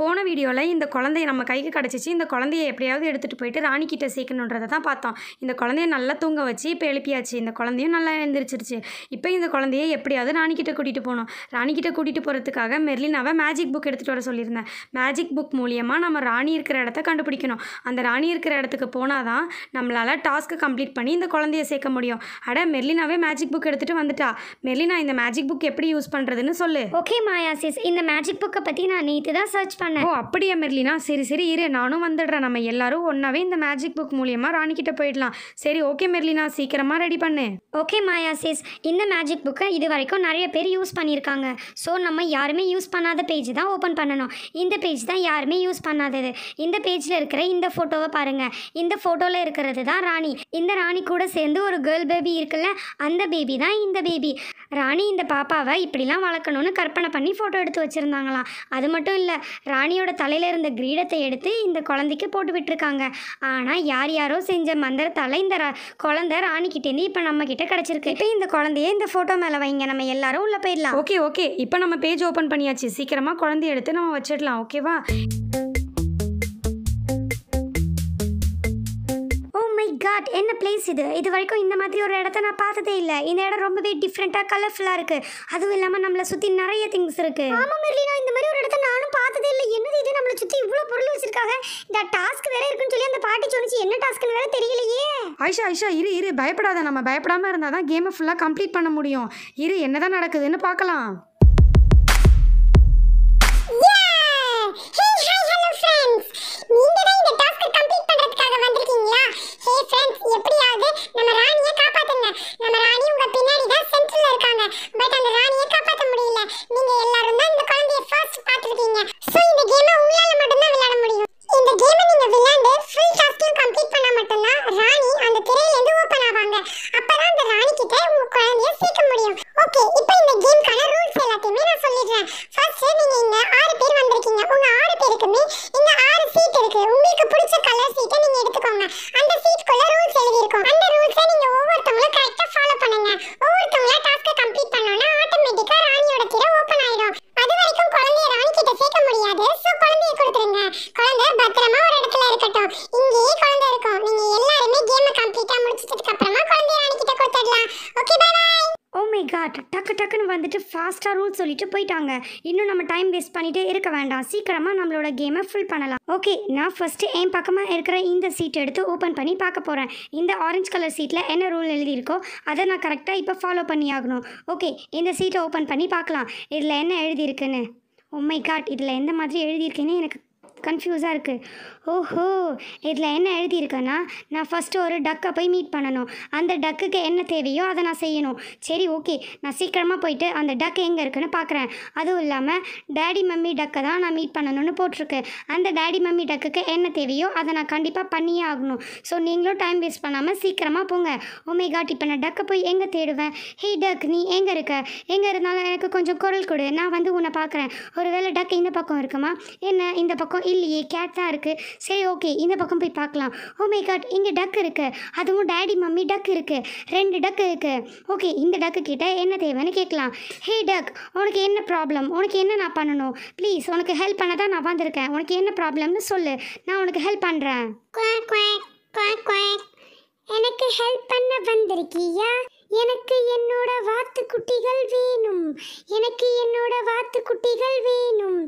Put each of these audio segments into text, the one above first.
போன வீடியோவில் இந்த குழந்தைய நம்ம கைக்கு கிடச்சிச்சு இந்த குழந்தைய எப்படியாவது எடுத்துகிட்டு போயிட்டு ராணிக்கிட்ட சேர்க்கணுன்றதை தான் பார்த்தோம் இந்த குழந்தைய நல்லா தூங்க வச்சு இப்போ எழுப்பியாச்சு இந்த குழந்தையும் நல்லா எழுந்திரிச்சிருச்சு இப்போ இந்த குழந்தைய எப்படியாவது ராணிக்கிட்ட கூட்டிகிட்டு போகணும் ராணிக்கிட்ட கூட்டிகிட்டு போகிறதுக்காக மெர்லினாவை மேஜிக் புக் எடுத்துகிட்டு வர சொல்லியிருந்தேன் மேஜிக் புக் மூலியமாக நம்ம ராணி இருக்கிற இடத்த கண்டுபிடிக்கணும் அந்த ராணி இருக்கிற இடத்துக்கு போனால் தான் நம்மளால் டாஸ்க்கு கம்ப்ளீட் பண்ணி இந்த குழந்தைய சேர்க்க முடியும் அட மெர்லினாவே மேஜிக் புக் எடுத்துகிட்டு வந்துட்டா மெர்லினா இந்த மேஜிக் புக் எப்படி யூஸ் பண்ணுறதுன்னு சொல்லு ஓகே மாயா இந்த மேஜிக் புக்கை பற்றி நான் நேற்று தான் சர்ச் பண்ணேன் பண்ணேன் ஓ அப்படியா மெர்லினா சரி சரி இரு நானும் வந்துடுறேன் நம்ம எல்லாரும் ஒன்னாவே இந்த மேஜிக் புக் மூலியமா ராணி கிட்ட போயிடலாம் சரி ஓகே மெர்லினா சீக்கிரமா ரெடி பண்ணு ஓகே மாயா சிஸ் இந்த மேஜிக் புக்கை இது வரைக்கும் நிறைய பேர் யூஸ் பண்ணியிருக்காங்க ஸோ நம்ம யாருமே யூஸ் பண்ணாத பேஜ் தான் ஓப்பன் பண்ணணும் இந்த பேஜ் தான் யாருமே யூஸ் பண்ணாதது இந்த பேஜில் இருக்கிற இந்த ஃபோட்டோவை பாருங்கள் இந்த ஃபோட்டோவில் இருக்கிறது தான் ராணி இந்த ராணி கூட சேர்ந்து ஒரு கேர்ள் பேபி இருக்குல்ல அந்த பேபி தான் இந்த பேபி ராணி இந்த பாப்பாவை இப்படிலாம் வளர்க்கணும்னு கற்பனை பண்ணி ஃபோட்டோ எடுத்து வச்சுருந்தாங்களாம் அது மட்டும் இல்லை ராணியோட தலையில் இருந்த கிரீடத்தை எடுத்து இந்த குழந்தைக்கு போட்டு விட்டுருக்காங்க ஆனால் யார் யாரோ செஞ்ச மந்திரத்தால் இந்த குழந்தை ராணிக்கிட்டேருந்து இப்போ நம்ம கிட்ட கிடச்சிருக்கு இப்போ இந்த குழந்தைய இந்த ஃபோட்டோ மேலே வைங்க நம்ம எல்லாரும் உள்ளே போயிடலாம் ஓகே ஓகே இப்போ நம்ம பேஜ் ஓப்பன் பண்ணியாச்சு சீக்கிரமாக குழந்தைய எடுத்து நம்ம வச்சிடலாம் ஓகேவா காட் oh என்ன பிளேஸ் இது இது வரைக்கும் இந்த மாதிரி ஒரு இடத்த நான் பார்த்ததே இல்லை இந்த இடம் ரொம்பவே டிஃப்ரெண்ட்டாக கலர்ஃபுல்லாக இருக்குது அதுவும் இல்லாமல் நம்மளை சுற்றி நிறைய திங்ஸ் இருக்குது ஆமாம் மெர்லினா இந்த மாதிரி ஒரு சுத்தி சுற்றி பொருள் வச்சிருக்காங்க இந்த டாஸ்க் வேற இருக்குன்னு சொல்லி அந்த பாட்டி சொன்னிச்சு என்ன டாஸ்க்னு வேற தெரியலையே ஐஷா ஐஷா இரு இரு பயப்படாத நம்ம பயப்படாம இருந்தா தான் கேமை ஃபுல்லாக கம்ப்ளீட் பண்ண முடியும் இரு என்னதான் நடக்குதுன்னு பார்க்கலாம் நம்ம ராணி உங்க பின்னாடி தான் சென்ட்ரல்ல இருக்காங்க பட் அந்த ராணியை காப்பாத்த முடியல நீங்க எல்லாரும் தான் இந்த பட் டக்கு டக்குன்னு வந்துட்டு ஃபாஸ்ட்டாக ரூல் சொல்லிட்டு போயிட்டாங்க இன்னும் நம்ம டைம் வேஸ்ட் பண்ணிகிட்டே இருக்க வேண்டாம் சீக்கிரமாக நம்மளோட கேமை ஃபுல் பண்ணலாம் ஓகே நான் ஃபஸ்ட்டு என் பக்கமாக இருக்கிற இந்த சீட் எடுத்து ஓப்பன் பண்ணி பார்க்க போகிறேன் இந்த ஆரஞ்சு கலர் சீட்டில் என்ன ரூல் எழுதியிருக்கோ அதை நான் கரெக்டாக இப்போ ஃபாலோ பண்ணி ஆகணும் ஓகே இந்த சீட்டை ஓப்பன் பண்ணி பார்க்கலாம் இதில் என்ன எழுதியிருக்குன்னு உண்மை காட் இதில் எந்த மாதிரி எழுதியிருக்குன்னு எனக்கு கன்ஃபியூஸாக இருக்குது ஓஹோ இதில் என்ன எழுதியிருக்கேன்னா நான் ஃபஸ்ட்டு ஒரு டக்கை போய் மீட் பண்ணணும் அந்த டக்குக்கு என்ன தேவையோ அதை நான் செய்யணும் சரி ஓகே நான் சீக்கிரமாக போயிட்டு அந்த டக் எங்கே இருக்குன்னு பார்க்குறேன் அதுவும் இல்லாமல் டேடி மம்மி டக்கை தான் நான் மீட் பண்ணணும்னு போட்டிருக்கு அந்த டேடி மம்மி டக்குக்கு என்ன தேவையோ அதை நான் கண்டிப்பாக பண்ணியே ஆகணும் ஸோ நீங்களும் டைம் வேஸ்ட் பண்ணாமல் சீக்கிரமாக போங்க ஓமே காட் இப்போ நான் டக்கை போய் எங்கே தேடுவேன் ஹே டக் நீ எங்கே இருக்க எங்கே இருந்தாலும் எனக்கு கொஞ்சம் குரல் கொடு நான் வந்து உன்னை பார்க்குறேன் ஒரு வேளை டக் இந்த பக்கம் இருக்குமா என்ன இந்த பக்கம் இல்லை இல்லையே கேட் தான் இருக்குது சரி ஓகே இந்த பக்கம் போய் பார்க்கலாம் ஓ oh மை காட் இங்கே டக் இருக்குது அதுவும் டேடி மம்மி டக் இருக்குது ரெண்டு டக் இருக்குது ஓகே இந்த டக்கு கிட்டே என்ன தேவைன்னு கேட்கலாம் ஹே டக் உனக்கு என்ன ப்ராப்ளம் உனக்கு என்ன நான் பண்ணணும் ப்ளீஸ் உனக்கு ஹெல்ப் பண்ண தான் நான் வந்திருக்கேன் உனக்கு என்ன ப்ராப்ளம்னு சொல்லு நான் உனக்கு ஹெல்ப் பண்ணுறேன் எனக்கு ஹெல்ப் பண்ண வந்திருக்கியா எனக்கு என்னோட வாத்துக்குட்டிகள் வேணும் எனக்கு என்னோட வாத்துக்குட்டிகள் வேணும்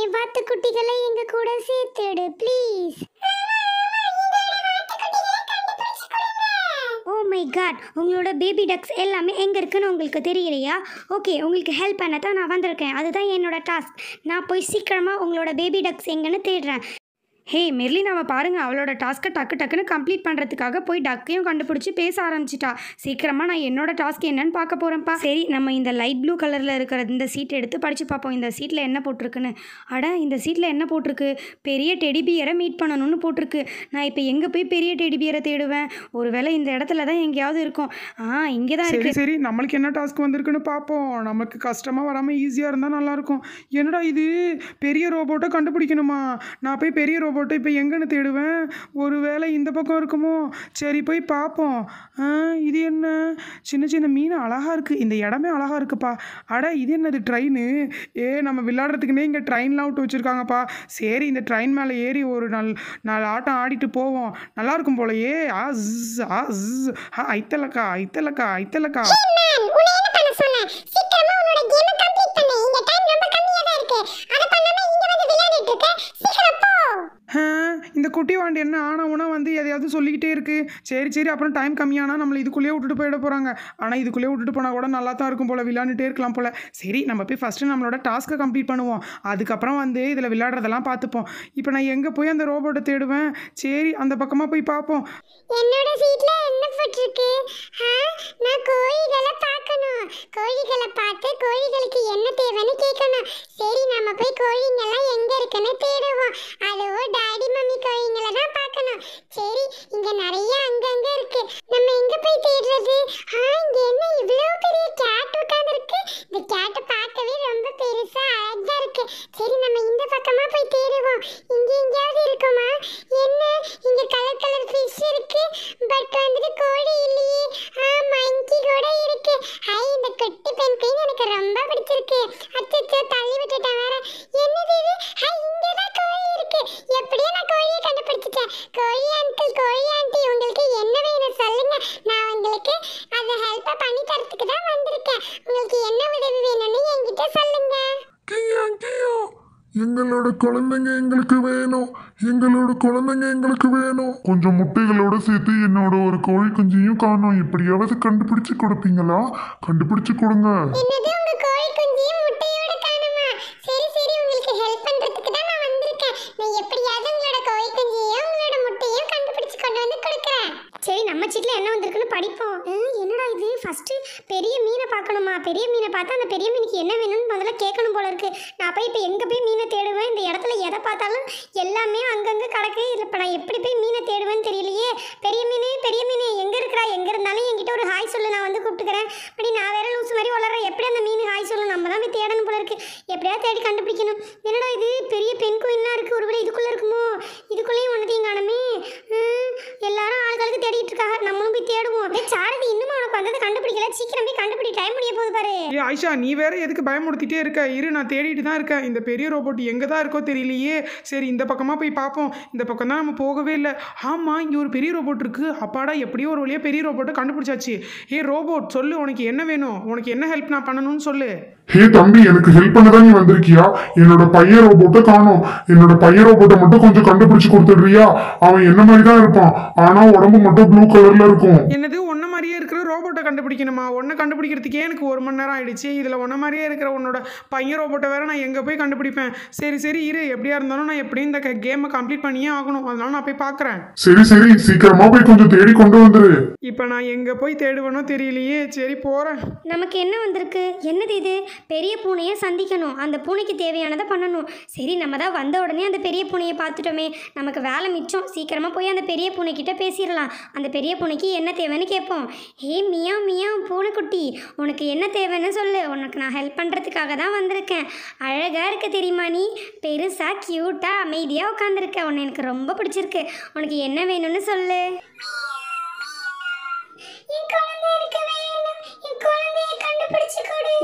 என் வாத்துக்குட்டிகளை எங்க கூட சேர்த்துடு ப்ளீஸ் ஓ மை காட் உங்களோட பேபி டக்ஸ் எல்லாமே எங்கே இருக்குன்னு உங்களுக்கு தெரியலையா ஓகே உங்களுக்கு ஹெல்ப் பண்ண தான் நான் வந்திருக்கேன் அதுதான் என்னோட டாஸ்க் நான் போய் சீக்கிரமாக உங்களோட பேபி டக்ஸ் எங்கேன்னு தேடுறேன் ஹே மெர்லினாவை பாருங்கள் அவளோட டாஸ்க்கை டக்கு டக்குன்னு கம்ப்ளீட் பண்ணுறதுக்காக போய் டக்கையும் கண்டுபிடிச்சி பேச ஆரம்பிச்சிட்டா சீக்கிரமாக நான் என்னோட டாஸ்க் என்னன்னு பார்க்க போகிறேன்ப்பா சரி நம்ம இந்த லைட் ப்ளூ கலரில் இருக்கிற இந்த சீட் எடுத்து படித்து பார்ப்போம் இந்த சீட்டில் என்ன போட்டிருக்குன்னு அட இந்த சீட்டில் என்ன போட்டிருக்கு பெரிய டெடிபியரை மீட் பண்ணணும்னு போட்டிருக்கு நான் இப்போ எங்கே போய் பெரிய டெடிபியரை தேடுவேன் ஒருவேளை இந்த இடத்துல தான் எங்கேயாவது இருக்கும் ஆ இங்கே தான் சரி சரி நம்மளுக்கு என்ன டாஸ்க் வந்திருக்குன்னு பார்ப்போம் நமக்கு கஷ்டமாக வராமல் ஈஸியாக இருந்தால் நல்லாயிருக்கும் என்னடா இது பெரிய ரோபோட்டை கண்டுபிடிக்கணுமா நான் போய் பெரிய ரோபோ போட்டு இப்போ எங்கன்னு தேடுவேன் ஒரு வேளை இந்த பக்கம் இருக்குமோ சரி போய் பார்ப்போம் இது என்ன சின்ன சின்ன மீன் அழகாக இருக்குது இந்த இடமே அழகாக இருக்குப்பா அட இது என்னது ட்ரெயின் ஏ நம்ம விளாட்றதுக்குன்னே இங்கே ட்ரெயின்லாம் விட்டு வச்சுருக்காங்கப்பா சரி இந்த ட்ரெயின் மேலே ஏறி ஒரு நல் நாலு ஆட்டம் ஆடிட்டு போவோம் நல்லாயிருக்கும் போலயே ஆ ஜ் ஆ ஜ் ஐத்தலக்கா ஐத்தலக்கா ஐத்தலக்கா குட்டி வாண்டி என்ன ஆனவுனா வந்து எதையாவது சொல்லிக்கிட்டே இருக்குது சரி சரி அப்புறம் டைம் கம்மியானா நம்மளை இதுக்குள்ளேயே விட்டுட்டு போயிட போகிறாங்க ஆனால் இதுக்குள்ளேயே விட்டுட்டு போனால் கூட நல்லா தான் இருக்கும் போல் விளையாண்டுட்டே இருக்கலாம் போல் சரி நம்ம போய் ஃபஸ்ட்டு நம்மளோட டாஸ்க்கை கம்ப்ளீட் பண்ணுவோம் அதுக்கப்புறம் வந்து இதில் விளையாடுறதெல்லாம் பார்த்துப்போம் இப்போ நான் எங்கே போய் அந்த ரோபோட்டை தேடுவேன் சரி அந்த பக்கமாக போய் பார்ப்போம் என்னோட வீட்டில் என்ன போட்டிருக்கு நான் கோழிகளை பார்க்கணும் கோழிகளை பார்த்து கோழிகளுக்கு என்ன தேவைன்னு கேட்கணும் சரி நம்ம போய் கோழிங்கெல்லாம் எங்கே இருக்குன்னு தேடுவோம் அதுவும் டாடி மம்மி கோழி பறவைகளை தான் பார்க்கணும் சரி இங்க நிறைய அங்கங்க இருக்கு நம்ம எங்க போய் தேடுறது ஆ இங்க என்ன இவ்வளவு பெரிய கேப் குழந்தைங்க எங்களுக்கு வேணும் எங்களோட குழந்தைங்க எங்களுக்கு வேணும் கொஞ்சம் முட்டைகளோட சேர்த்து என்னோட ஒரு கோழி குஞ்சியும் காணும் எப்படியாவது கண்டுபிடிச்சு கொடுப்பீங்களா கண்டுபிடிச்சு கொடுங்க நான் பெரிய மீனை பார்த்தா அந்த பெரிய மீனுக்கு என்ன வேணும்னு முதல்ல கேட்கணும் போல இருக்கு நான் போய் இப்போ எங்கே போய் மீனை தேடுவேன் இந்த இடத்துல எதை பார்த்தாலும் எல்லாமே அங்கங்கே கிடக்கு இல்லை இப்போ நான் எப்படி போய் மீனை தேடுவேன்னு தெரியலையே பெரிய மீனே பெரிய மீனே எங்கே இருக்கிறா எங்கே இருந்தாலும் என்கிட்ட ஒரு ஹாய் சொல்லு நான் வந்து கூப்பிட்டுக்கிறேன் அப்படி நான் வேற லூஸ் மாதிரி வளர்றேன் எப்படி அந்த மீன் ஹாய் சொல்லு நம்ம தான் போய் தேடணும் போல இருக்கு எப்படியாவது தேடி கண்டுபிடிக்கணும் என்னடா இது பெரிய பெண் கோயிலாக இருக்குது ஒருவேளை இதுக்குள்ளே இருக்குமோ இதுக்குள்ளேயும் ஒன்று தீங்கானமே எல்லாரும் ஆளுகளுக்கு தேடிட்டு இருக்காங்க நம்மளும் போய் தேடுவோம் அப்படியே சாரதி வந்தது கண்டுபிடிக்கல சீக்கிரம் போய் கண்டுபிடி டைம் முடிய போகுது பாரு ஏ ஆயிஷா நீ வேற எதுக்கு பயமுடுத்திட்டே இருக்க இரு நான் தேடிட்டு தான் இருக்கேன் இந்த பெரிய ரோபோட் எங்கே தான் இருக்கோ தெரியலையே சரி இந்த பக்கமாக போய் பார்ப்போம் இந்த பக்கம் தான் நம்ம போகவே இல்லை ஆமாம் இங்கே ஒரு பெரிய ரோபோட் இருக்கு அப்பாடா எப்படியோ ஒரு வழியாக பெரிய ரோபோட்டை கண்டுபிடிச்சாச்சு ஏ ரோபோட் சொல்லு உனக்கு என்ன வேணும் உனக்கு என்ன ஹெல்ப் நான் பண்ணணும்னு சொல்லு ஹே தம்பி எனக்கு ஹெல்ப் பண்ண தான் நீ வந்திருக்கியா என்னோட பையன் ரோபோட்டை காணும் என்னோட பையன் ரோபோட்டை மட்டும் கொஞ்சம் கண்டுபிடிச்சு கொடுத்துடுறியா அவன் என்ன மாதிரி தான் இருப்பான் ஆனா உடம்பு மட்டும் ப்ளூ கலர்ல இருக்கும் என்னது ஒன்னு ரோபோட்டை கண்டுபிடிக்கணுமா ஒன்றை கண்டுபிடிக்கிறதுக்கே எனக்கு ஒரு மணி நேரம் ஆகிடுச்சு இதில் ஒன்றை மாதிரியே இருக்கிற உன்னோட பையன் ரோபோட்டை வேறு நான் எங்கே போய் கண்டுபிடிப்பேன் சரி சரி இரு எப்படியா இருந்தாலும் நான் எப்படியும் இந்த கேமை கம்ப்ளீட் பண்ணியே ஆகணும் அதனால நான் போய் பார்க்குறேன் சரி சரி சீக்கிரமாக போய் கொஞ்சம் தேடி கொண்டு வந்துரு இப்போ நான் எங்கே போய் தேடுவேனோ தெரியலையே சரி போகிறேன் நமக்கு என்ன வந்திருக்கு என்னது இது பெரிய பூனையை சந்திக்கணும் அந்த பூனைக்கு தேவையானதை பண்ணணும் சரி நம்ம தான் வந்த உடனே அந்த பெரிய பூனையை பார்த்துட்டோமே நமக்கு வேலை மிச்சம் சீக்கிரமாக போய் அந்த பெரிய பூனைக்கிட்ட பேசிடலாம் அந்த பெரிய பூனைக்கு என்ன தேவைன்னு கேட்போம் ஹே மீ மியா மியா பூனைக்குட்டி உனக்கு என்ன தேவைன்னு சொல்லு உனக்கு நான் ஹெல்ப் பண்ணுறதுக்காக தான் வந்திருக்கேன் அழகாக இருக்க தெரியுமா நீ பெருசாக க்யூட்டாக அமைதியாக உட்காந்துருக்க உன்னை எனக்கு ரொம்ப பிடிச்சிருக்கு உனக்கு என்ன வேணும்னு சொல்லு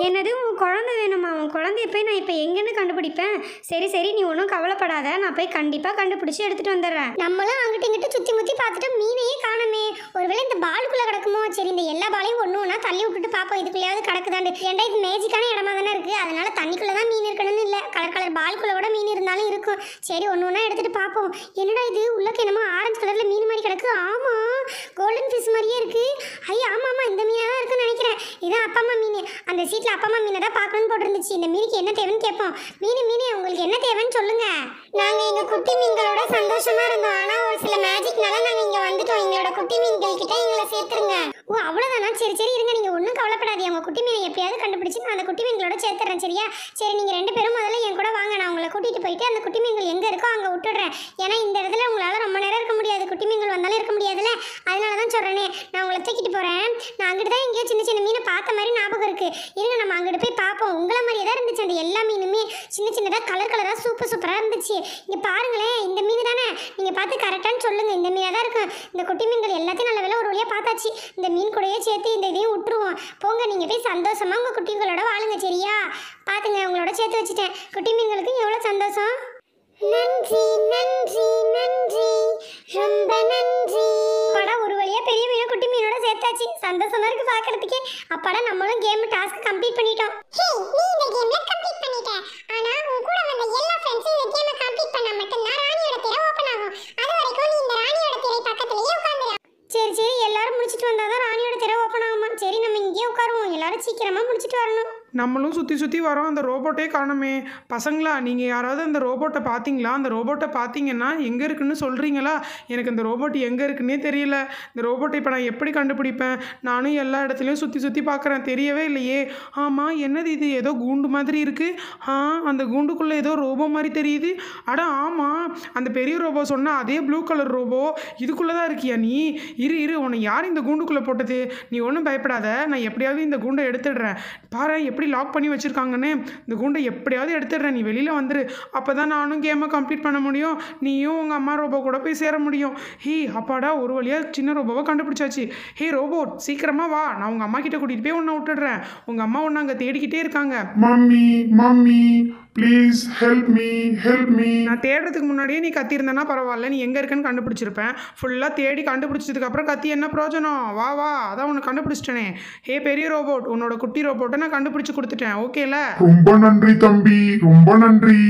என்னது உன் குழந்தை வேணுமா உன் குழந்தைய போய் நான் இப்போ எங்கேன்னு கண்டுபிடிப்பேன் சரி சரி நீ ஒன்றும் கவலைப்படாத நான் போய் கண்டிப்பாக கண்டுபிடிச்சி எடுத்துகிட்டு வந்துடுறேன் நம்மளும் அங்கிட்ட இங்கிட்ட சுற்றி முற்றி பார்த்துட்டு மீனையே காணுமே ஒருவேளை இந்த பாலுக்குள்ளே கிடக்குமோ சரி இந்த எல்லா பாலையும் ஒன்று ஒன்றா தள்ளி விட்டுட்டு பார்ப்போம் இதுக்குள்ளேயாவது கிடக்குதாண்டு ஏன்டா இது மேஜிக்கான இடமா தானே இருக்குது அதனால தண்ணிக்குள்ளே தான் மீன் இருக்கணும்னு இல்லை கலர் கலர் பாலுக்குள்ளே கூட மீன் இருந்தாலும் இருக்கும் சரி ஒன்று ஒன்றா எடுத்துகிட்டு பார்ப்போம் என்னடா இது உள்ளக்கு என்னமோ ஆரஞ்சு கலரில் மீன் மாதிரி கிடக்கு ஆமாம் கோல்டன் ஃபிஷ் மாதிரியே இருக்குது ஐயா ஆமாம் ஆமாம் இந்த மீனாக தான் இருக்குன்னு நினைக்கிறேன் இதுதான் அப்பா அம்மா மீன் அந்த சீட் வீட்டில் அப்பா அம்மா மீனை தான் பார்க்கணும்னு இருந்துச்சு இந்த மீனுக்கு என்ன தேவைன்னு கேட்போம் மீனு மீன் உங்களுக்கு என்ன தேவைன்னு சொல்லுங்க நாங்கள் எங்கள் குட்டி மீன்களோட சந்தோஷமா இருந்தோம் ஆனால் ஒரு சில மேஜிக்னால நாங்கள் இங்கே வந்துட்டோம் எங்களோட குட்டி மீன்கள் கிட்ட எங்களை சேர்த்துருங்க ஓ அவ்வளோதானா சரி சரி இருங்க நீங்கள் ஒன்றும் கவலைப்படாதீங்க உங்கள் குட்டி மீனை எப்படியாவது கண்டுபிடிச்சி நான் அந்த குட்டி மீன்களோட சேர்த்துறேன் சரியா சரி நீங்கள் ரெண்டு பேரும் முதல்ல என் கூட வாங்க நான் உங்களை கூட்டிகிட்டு போயிட்டு அந்த குட்டி மீன்கள் எங்கே இருக்கோ அங்கே விட்டுடுறேன் ஏன்னா இந்த இடத்துல உங்களால் ரொம்ப நேரம் இருக்க முடியாது குட்டி மீன்கள் வந்தாலும் இருக்க முடியாதுல்ல அதனால தான் சொல்கிறேனே நான் உங்களை தூக்கிட்டு போகிறேன் நான் அங்கிட்டு தான் எங்கேயோ சின்ன சின்ன மீனை பார்த்த மாதிரி ஞாபகம் இருக்குது இருங்க நம்ம அங்கிட்டு போய் பார்ப்போம் உங்களை மாதிரியே தான் இருந்துச்சு அந்த எல்லா மீனுமே சின்ன சின்னதாக கலர் கலராக சூப்பர் சூப்பராக இருந்துச்சு இங்கே பாருங்களேன் இந்த மீன் தானே நீங்கள் பார்த்து கரெக்டானு சொல்லுங்கள் இந்த மீனாக தான் இருக்கும் இந்த குட்டி மீன்கள் எல்லாத்தையும் நல்ல வேலை ஒரு வழியாக பார்த்தாச்சு இந்த மீன் கூடையே சேர்த்து இந்த இதையும் விட்டுருவோம் போங்க நீங்கள் போய் சந்தோஷமாக உங்கள் குட்டிகளோட வாழுங்க சரியா பார்த்துங்க உங்களோட சேர்த்து வச்சுட்டேன் குட்டி மீன்களுக்கு எவ்வளோ சந்தோஷம் நன்றி நன்றி நன்றி ரொம்ப நன்றி அப்பாடா ஒரு வழியாக பெரிய மீனை குட்டி மீனோட சேர்த்தாச்சு சந்தோஷமா இருக்கு பார்க்கறதுக்கே அப்பாடா நம்மளும் கேம் டாஸ்க் கம்ப்ளீட் பண்ணிட்டோம் ஹே நீ இந்த கேம்ல கம்ப்ளீட் பண்ணிட்ட ஆனா உன் கூட வந்த எல்லா ஃப்ரெண்ட்ஸும் இந்த கேமை கம்ப்ளீட் பண்ணா மட்டும் தான் ராணியோட திரை ஓபன் ஆகும் அது வரைக்கும் நீ இந்த ராணியோட திரை பக்கத்துலயே உட்காந்துரு சரி சரி எல்லாரும் முடிச்சிட்டு வந்தால் தான் ராணியோட திரை ஓப்பன் ஆகுமா சரி நம்ம இங்கேயே உட்காருவோம் எல்லாரும் சீக்கிரமாக முடிச்சுட்டு வரணும் நம்மளும் சுற்றி சுற்றி வரோம் அந்த ரோபோட்டே காணுமே பசங்களா நீங்கள் யாராவது அந்த ரோபோட்டை பார்த்தீங்களா அந்த ரோபோட்டை பார்த்தீங்கன்னா எங்கே இருக்குன்னு சொல்கிறீங்களா எனக்கு அந்த ரோபோட் எங்கே இருக்குன்னே தெரியல இந்த ரோபோட்டை இப்போ நான் எப்படி கண்டுபிடிப்பேன் நானும் எல்லா இடத்துலையும் சுற்றி சுற்றி பார்க்குறேன் தெரியவே இல்லையே ஆமாம் என்னது இது ஏதோ கூண்டு மாதிரி இருக்குது ஆ அந்த கூண்டுக்குள்ளே ஏதோ ரோபோ மாதிரி தெரியுது அட ஆமாம் அந்த பெரிய ரோபோ சொன்னால் அதே ப்ளூ கலர் ரோபோ இதுக்குள்ளே தான் இருக்கியா நீ இரு இரு உன்னை யார் இந்த கூண்டுக்குள்ளே போட்டது நீ ஒன்றும் பயப்படாத நான் எப்படியாவது இந்த கூண்டை எடுத்துடுறேன் பாரு எப்படி எப்படி லாக் பண்ணி வச்சுருக்காங்கன்னு இந்த குண்டை எப்படியாவது எடுத்துடுறேன் நீ வெளியில் வந்துரு அப்போ தான் நானும் கேமை கம்ப்ளீட் பண்ண முடியும் நீயும் உங்கள் அம்மா ரோபோ கூட போய் சேர முடியும் ஹீ அப்பாடா ஒரு வழியாக சின்ன ரோபோவை கண்டுபிடிச்சாச்சு ஹே ரோபோ சீக்கிரமாக வா நான் உங்கள் அம்மா கிட்ட கூட்டிகிட்டு போய் உன்னை விட்டுடுறேன் உங்கள் அம்மா ஒன்று அங்கே தேடிக்கிட்டே இருக்காங்க mummy mummy please help me help me நான் தேடுறதுக்கு முன்னாடியே நீ கத்தியிருந்தேன்னா பரவாயில்ல நீ எங்கே இருக்கேன்னு கண்டுபிடிச்சிருப்பேன் ஃபுல்லாக தேடி கண்டுபிடிச்சதுக்கப்புறம் கத்தி என்ன பிரயோஜனம் வா வா அதான் உன்னை கண்டுபிடிச்சிட்டேனே ஹே பெரிய ரோபோட் உன்னோட குட்டி ரோபோட்டை நான் கண்டுபிடிச்சி கொடுத்துட்டேன் ஓகேல ரொம்ப நன்றி தம்பி ரொம்ப நன்றி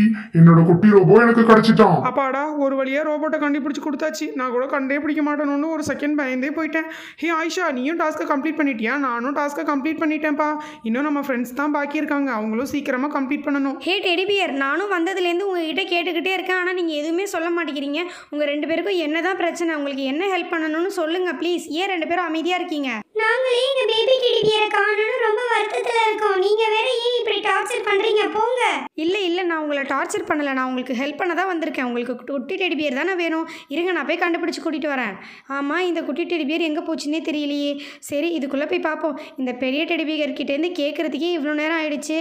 என்னோட குட்டி ரோபோ எனக்கு கிடைச்சிட்டான் அப்பாடா ஒரு வழியாக ரோபோட்டை கண்டுபிடிச்சி கொடுத்தாச்சு நான் கூட கண்டே பிடிக்க மாட்டேன்னு ஒரு செகண்ட் பயந்தே போயிட்டேன் ஹே ஆயிஷா நீயும் டாஸ்க்கை கம்ப்ளீட் பண்ணிட்டியா நானும் டாஸ்க்கை கம்ப்ளீட் பண்ணிட்டேன்ப்பா இன்னும் நம்ம ஃப்ரெண்ட்ஸ் தான் பாக்கி இருக்காங்க அவங்களும் சீக்கிரமாக கம்ப்ளீட் பண்ணணும் ஹே டெடிபியர் நானும் வந்ததுலேருந்து உங்ககிட்ட கேட்டுக்கிட்டே இருக்கேன் ஆனால் நீங்கள் எதுவுமே சொல்ல மாட்டேங்கிறீங்க உங்கள் ரெண்டு பேருக்கும் என்ன தான் பிரச்சனை உங்களுக்கு என்ன ஹெல்ப் பண்ணணும்னு சொல்லுங்கள் ப்ளீஸ் ஏன் ரெண்டு பேரும் அமைதியாக இருக்கீங்க நாங்களே எங்க பேபி டெடி பியரை காணணும் ரொம்ப வருத்தத்துல இருக்கோம் நீங்க வேற ஏன் இப்படி டார்ச்சர் பண்ணுறீங்க போங்க இல்லை இல்லை நான் உங்களை டார்ச்சர் பண்ணலை நான் உங்களுக்கு ஹெல்ப் பண்ண தான் வந்திருக்கேன் உங்களுக்கு குட்டி டெடிபியர் தானே வேணும் இருங்க நான் போய் கண்டுபிடிச்சி கூட்டிகிட்டு வரேன் ஆமாம் இந்த குட்டி டெடிபியர் எங்கே போச்சுன்னே தெரியலையே சரி இதுக்குள்ளே போய் பார்ப்போம் இந்த பெரிய டெடிபியர்கிட்டேருந்து கேட்குறதுக்கே இவ்வளோ நேரம் ஆயிடுச்சு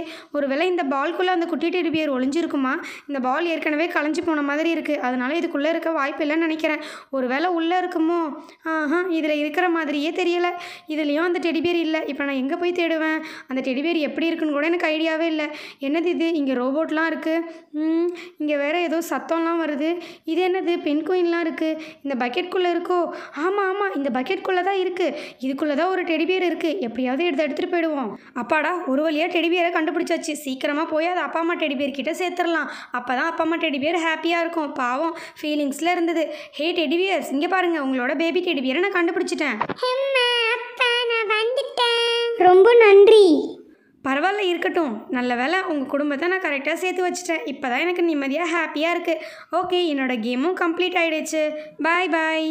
வேளை இந்த பால்குள்ளே அந்த குட்டி டெடிபியர் பியர் ஒளிஞ்சிருக்குமா இந்த பால் ஏற்கனவே களைஞ்சு போன மாதிரி இருக்குது அதனால் இதுக்குள்ளே இருக்க வாய்ப்பு இல்லைன்னு நினைக்கிறேன் ஒரு வேளை உள்ளே இருக்குமோ ஆஹா இதில் இருக்கிற மாதிரியே தெரியலை இதுலேயும் அந்த டெடிபேர் இல்லை இப்போ நான் எங்கே போய் தேடுவேன் அந்த டெடிபேர் எப்படி இருக்குன்னு கூட எனக்கு ஐடியாவே இல்லை என்னது இது இங்கே ரோபோட்லாம் இருக்குது இங்கே வேறு ஏதோ சத்தம்லாம் வருது இது என்னது பெண் கோயின்லாம் இருக்குது இந்த பக்கெட்குள்ளே இருக்கோ ஆமாம் ஆமாம் இந்த பக்கெட்குள்ளே தான் இருக்குது இதுக்குள்ளே தான் ஒரு டெடிபேர் இருக்குது எப்படியாவது எடுத்து எடுத்துகிட்டு போயிடுவோம் அப்பாடா ஒரு வழியாக டெடிபேரை கண்டுபிடிச்சாச்சு சீக்கிரமாக போய் அதை அப்பா அம்மா டெடிபேர் கிட்டே சேர்த்துடலாம் அப்போ தான் அப்பா அம்மா டெடிபேர் ஹாப்பியாக இருக்கும் பாவம் ஃபீலிங்ஸில் இருந்தது ஹே டெடிபியர்ஸ் இங்கே பாருங்கள் உங்களோட பேபி டெடிபியரை நான் கண்டுபிடிச்சிட்டேன் நான் வந்துட்டேன் ரொம்ப நன்றி பரவாயில்ல இருக்கட்டும் நல்ல வேலை உங்கள் குடும்பத்தை நான் கரெக்டாக சேர்த்து வச்சுட்டேன் இப்போ தான் எனக்கு நிம்மதியாக ஹாப்பியாக இருக்குது ஓகே என்னோடய கேமும் கம்ப்ளீட் ஆகிடுச்சு பாய் பாய்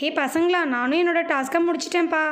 ஹே பசங்களா நானும் என்னோடய டாஸ்க்கை முடிச்சிட்டேன்ப்பா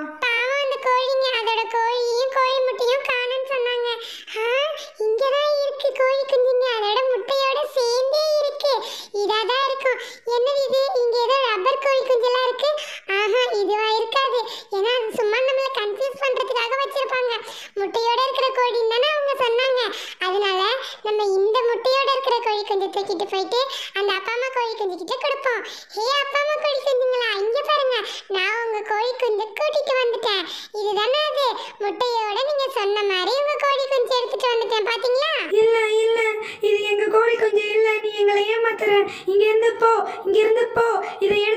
இதை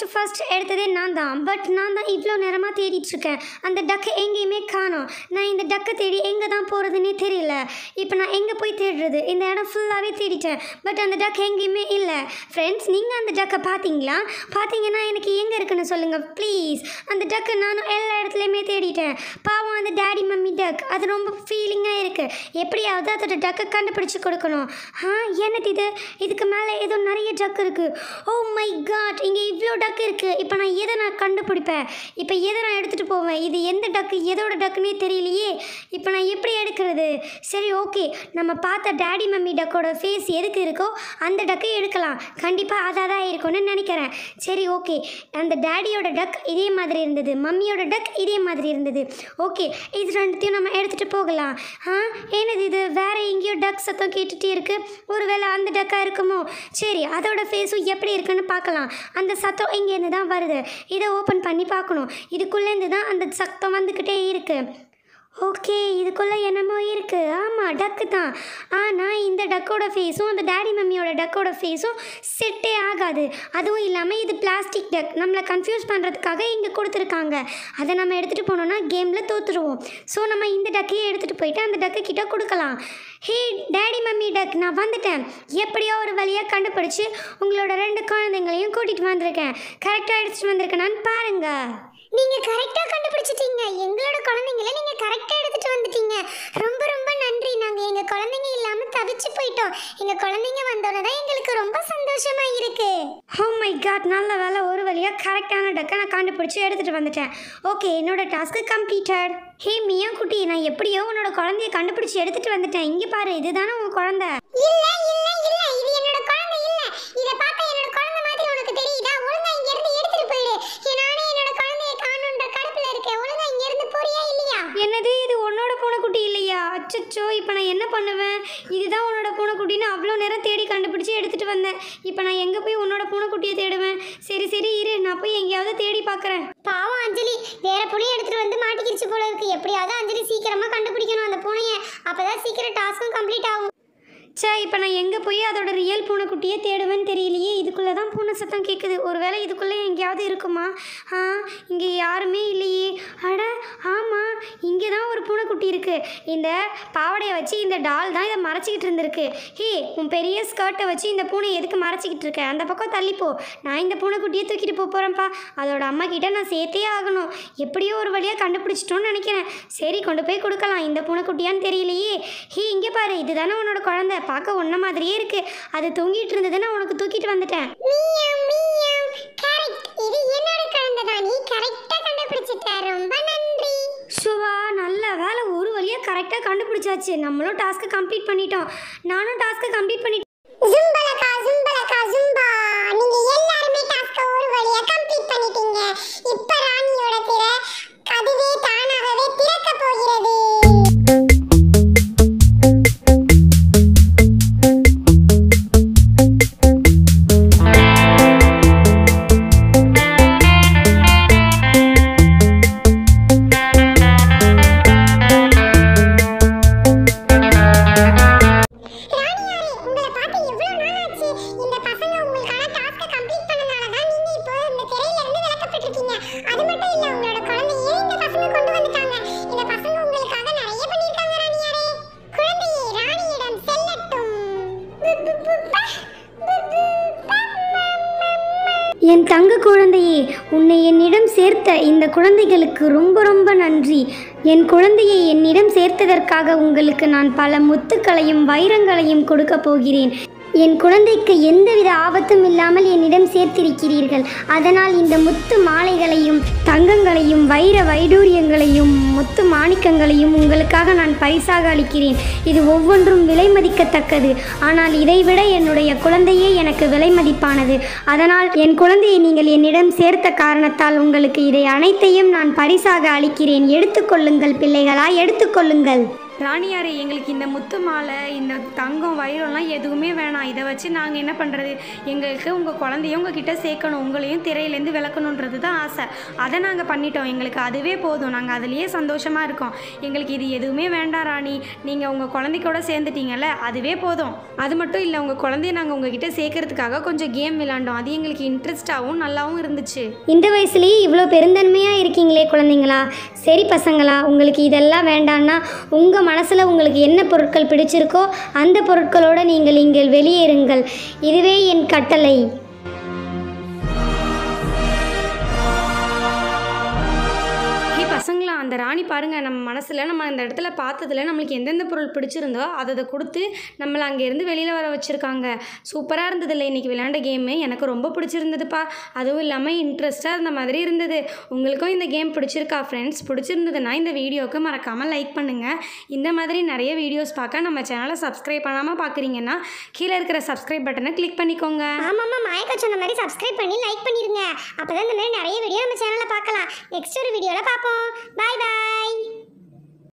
ஃபஸ்ட்டு ஃபஸ்ட் எடுத்ததே நான் தான் பட் நான் தான் இவ்வளோ நேரமாக தேடிட்டுருக்கேன் அந்த டக்கை எங்கேயுமே காணும் நான் இந்த டக்கை தேடி எங்கே தான் போகிறதுனே தெரியல இப்போ நான் எங்கே போய் தேடுறது இந்த இடம் ஃபுல்லாகவே தேடிட்டேன் பட் அந்த டக்கு எங்கேயுமே இல்லை ஃப்ரெண்ட்ஸ் நீங்கள் அந்த டக்கை பார்த்தீங்களா பார்த்தீங்கன்னா எனக்கு எங்கே இருக்குன்னு சொல்லுங்கள் ப்ளீஸ் அந்த டக்கு நானும் எல்லா இடத்துலையுமே தேடிட்டேன் பாவம் அந்த டேடி மம்மி டக் அது ரொம்ப ஃபீலிங்காக இருக்குது எப்படியாவது அதோட டக்கை கண்டுபிடிச்சி கொடுக்கணும் ஆ என்னது இது இதுக்கு மேலே ஏதோ நிறைய டக் இருக்குது ஓ oh மை காட் இங்கே இவ்வளோ டக் டக்கு இருக்குது இப்போ நான் எதை நான் கண்டுபிடிப்பேன் இப்போ எதை நான் எடுத்துகிட்டு போவேன் இது எந்த டக்கு எதோட டக்குன்னே தெரியலையே இப்போ நான் எப்படி எடுக்கிறது சரி ஓகே நம்ம பார்த்த டேடி மம்மி டக்கோட ஃபேஸ் எதுக்கு இருக்கோ அந்த டக்கை எடுக்கலாம் கண்டிப்பாக அதாக தான் இருக்கும்னு நினைக்கிறேன் சரி ஓகே அந்த டேடியோட டக் இதே மாதிரி இருந்தது மம்மியோட டக் இதே மாதிரி இருந்தது ஓகே இது ரெண்டுத்தையும் நம்ம எடுத்துகிட்டு போகலாம் ஆ ஏனது இது வேறு எங்கேயோ டக் சத்தம் கேட்டுகிட்டே இருக்குது ஒருவேளை அந்த டக்காக இருக்குமோ சரி அதோட ஃபேஸும் எப்படி இருக்குன்னு பார்க்கலாம் அந்த சத்தம் இங்கேருந்து தான் வருது இதை ஓப்பன் பண்ணி பார்க்கணும் இதுக்குள்ளேருந்து தான் அந்த சத்தம் வந்துக்கிட்டே இருக்குது ஓகே இதுக்குள்ளே என்னமோ இருக்குது ஆமாம் டக்கு தான் ஆனால் இந்த டக்கோட ஃபேஸும் அந்த டேடி மம்மியோட டக்கோட ஃபேஸும் செட்டே ஆகாது அதுவும் இல்லாமல் இது பிளாஸ்டிக் டக் நம்மளை கன்ஃபியூஸ் பண்ணுறதுக்காக இங்கே கொடுத்துருக்காங்க அதை நம்ம எடுத்துகிட்டு போனோம்னா கேமில் தோற்றுடுவோம் ஸோ நம்ம இந்த டக்கையே எடுத்துகிட்டு போயிட்டு அந்த டக்கு கிட்ட கொடுக்கலாம் ஹே டேடி மம்மி டக் நான் வந்துட்டேன் எப்படியோ ஒரு வழியாக கண்டுபிடிச்சி உங்களோட ரெண்டு குழந்தைங்களையும் கூட்டிகிட்டு வந்திருக்கேன் கரெக்டாக எடுத்துகிட்டு வந்திருக்கேனான்னு பாருங்கள் நீங்க கரெக்டா கண்டுபிடிச்சிட்டீங்க எங்களோட குழந்தைங்களை நீங்க கரெக்டா எடுத்துட்டு வந்துட்டீங்க ரொம்ப ரொம்ப நன்றி நாங்க எங்க குழந்தைங்க இல்லாம தவிச்சு போயிட்டோம் எங்க குழந்தைங்க வந்தோட தான் எங்களுக்கு ரொம்ப சந்தோஷமா இருக்கு ஹோ மை காட் நல்ல வேலை ஒரு வழியா கரெக்டான டக்கை நான் கண்டுபிடிச்சி எடுத்துட்டு வந்துட்டேன் ஓகே என்னோட டாஸ்க்கு கம்ப்ளீட்டட் ஹே மியா குட்டி நான் எப்படியோ உன்னோட குழந்தைய கண்டுபிடிச்சி எடுத்துட்டு வந்துட்டேன் இங்க பாரு இதுதானே உன் குழந்தை பார்க்குறேன் பாவம் அஞ்சலி வேற புலி எடுத்துட்டு வந்து மாட்டிக்கிச்சு போல இருக்கு எப்படியாவது அஞ்சலி சீக்கிரமா கண்டுபிடிக்கணும் அந்த பூனையை அப்பதான் சீக்கிரம் டாஸ்க்கும் கம்ப்ளீட் ஆகும் சே இப்போ நான் எங்கே போய் அதோட ரியல் பூனைக்குட்டியே தேடுவேன்னு தெரியலையே இதுக்குள்ளே தான் பூனை சத்தம் கேட்குது ஒருவேளை இதுக்குள்ளே எங்கேயாவது இருக்குமா ஆ இங்கே யாருமே இல்லையே அட ஆமாம் குட்டி இருக்குது இந்த பாவடையை வச்சு இந்த டால் தான் இதை மறைச்சிக்கிட்டு இருந்திருக்கு ஹே உன் பெரிய ஸ்கர்ட்டை வச்சு இந்த பூனை எதுக்கு மறைச்சிக்கிட்டு இருக்க அந்த பக்கம் தள்ளிப்போ நான் இந்த பூனைக்குட்டியை தூக்கிட்டு போக போகிறேன்ப்பா அதோட அம்மா கிட்டே நான் சேர்த்தே ஆகணும் எப்படியோ ஒரு வழியாக கண்டுபிடிச்சிட்டோன்னு நினைக்கிறேன் சரி கொண்டு போய் கொடுக்கலாம் இந்த பூனைக்குட்டியான்னு தெரியலையே ஹே இங்கே பாரு இதுதானே உன்னோட குழந்தை பார்க்க ஒன்ன மாதிரியே இருக்குது அது தூங்கிட்டு இருந்தது நான் உனக்கு தூக்கிட்டு வந்துட்டேன் கரெக்ட் இது என்னோட குழந்தை தான் நீ கரெக்டாக கண்டுபிடிச்சிட்ட ரொம்ப வேலை ஒரு வழியாக கரெக்டாக கண்டுபிடிச்சாச்சு நம்மளும் டாஸ்க்கை கம்ப்ளீட் பண்ணிட்டோம் நானும் டாஸ்க்கு கம்ப்ளீட் பண்ணிட்டேன் என் தங்க குழந்தையே உன்னை என்னிடம் சேர்த்த இந்த குழந்தைகளுக்கு ரொம்ப ரொம்ப நன்றி என் குழந்தையை என்னிடம் சேர்த்ததற்காக உங்களுக்கு நான் பல முத்துக்களையும் வைரங்களையும் கொடுக்க போகிறேன் என் குழந்தைக்கு எந்தவித ஆபத்தும் இல்லாமல் என்னிடம் சேர்த்திருக்கிறீர்கள் அதனால் இந்த முத்து மாலைகளையும் தங்கங்களையும் வைர வைடூரியங்களையும் முத்து மாணிக்கங்களையும் உங்களுக்காக நான் பரிசாக அளிக்கிறேன் இது ஒவ்வொன்றும் விலை மதிக்கத்தக்கது ஆனால் இதைவிட என்னுடைய குழந்தையே எனக்கு விலை மதிப்பானது அதனால் என் குழந்தையை நீங்கள் என்னிடம் சேர்த்த காரணத்தால் உங்களுக்கு இதை அனைத்தையும் நான் பரிசாக அளிக்கிறேன் எடுத்துக்கொள்ளுங்கள் பிள்ளைகளா எடுத்துக்கொள்ளுங்கள் ராணியாரே எங்களுக்கு இந்த முத்து மாலை இந்த தங்கம் வைரம்லாம் எதுவுமே வேணாம் இதை வச்சு நாங்கள் என்ன பண்ணுறது எங்களுக்கு உங்கள் குழந்தையும் உங்கள் கிட்டே சேர்க்கணும் உங்களையும் திரையிலேருந்து விளக்கணுன்றது தான் ஆசை அதை நாங்கள் பண்ணிட்டோம் எங்களுக்கு அதுவே போதும் நாங்கள் அதுலேயே சந்தோஷமாக இருக்கோம் எங்களுக்கு இது எதுவுமே வேண்டாம் ராணி நீங்கள் உங்கள் குழந்தைக்கூட சேர்ந்துட்டீங்கல்ல அதுவே போதும் அது மட்டும் இல்லை உங்கள் குழந்தைய நாங்கள் உங்கள் கிட்டே சேர்க்கறதுக்காக கொஞ்சம் கேம் விளாண்டோம் அது எங்களுக்கு இன்ட்ரெஸ்டாகவும் நல்லாவும் இருந்துச்சு இந்த வயசுலேயே இவ்வளோ பெருந்தன்மையாக இருக்கீங்களே குழந்தைங்களா சரி பசங்களா உங்களுக்கு இதெல்லாம் வேண்டான்னா உங்கள் மனசில் உங்களுக்கு என்ன பொருட்கள் பிடிச்சிருக்கோ அந்த பொருட்களோடு நீங்கள் இங்கே வெளியேறுங்கள் இதுவே என் கட்டளை அந்த ராணி பாருங்கள் நம்ம மனசில் நம்ம அந்த இடத்துல பார்த்ததில் நம்மளுக்கு எந்தெந்த பொருள் பிடிச்சிருந்தோ அதை அதை கொடுத்து நம்மளை அங்கேருந்து வெளியில் வர வச்சுருக்காங்க சூப்பராக இருந்தது இல்லை இன்றைக்கி விளையாண்ட கேமு எனக்கு ரொம்ப பிடிச்சிருந்ததுப்பா அதுவும் இல்லாமல் இன்ட்ரெஸ்ட்டாக இருந்த மாதிரி இருந்தது உங்களுக்கும் இந்த கேம் பிடிச்சிருக்கா ஃப்ரெண்ட்ஸ் பிடிச்சிருந்ததுன்னா இந்த வீடியோவுக்கு மறக்காமல் லைக் பண்ணுங்கள் இந்த மாதிரி நிறைய வீடியோஸ் பார்க்க நம்ம சேனலை சப்ஸ்கிரைப் பண்ணாமல் பார்க்குறீங்கன்னா கீழே இருக்கிற சப்ஸ்கிரைப் பட்டனை கிளிக் பண்ணிக்கோங்க ஆமாம் மாயக்கா சொன்ன மாதிரி சப்ஸ்கிரைப் பண்ணி லைக் பண்ணிடுங்க அப்போ தான் இந்த மாதிரி நிறைய வீடியோ நம்ம சேனலில் பார்க்கலாம் நெக்ஸ்ட் ஒரு வீடியோவில் பார்ப்போம் பாய் Bye bye.